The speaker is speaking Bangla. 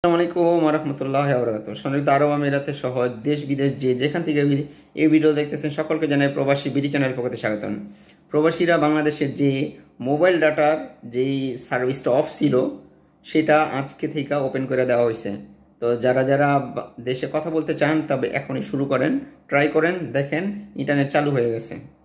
আসসালামাইকুম রহমতুল্লাহ আবরাত সংযুক্ত আরব আমিরাতে সহ দেশ বিদেশ যে যেখান থেকে এই ভিডিও দেখতেছেন সকলকে জানাই প্রবাসী বিডি চ্যানেল পক্ষে স্বাগতম প্রবাসীরা বাংলাদেশের যে মোবাইল ডাটার যেই সার্ভিসটা অফ ছিল সেটা আজকে থেকে ওপেন করে দেওয়া হয়েছে তো যারা যারা দেশে কথা বলতে চান তবে এখনই শুরু করেন ট্রাই করেন দেখেন ইন্টারনেট চালু হয়ে গেছে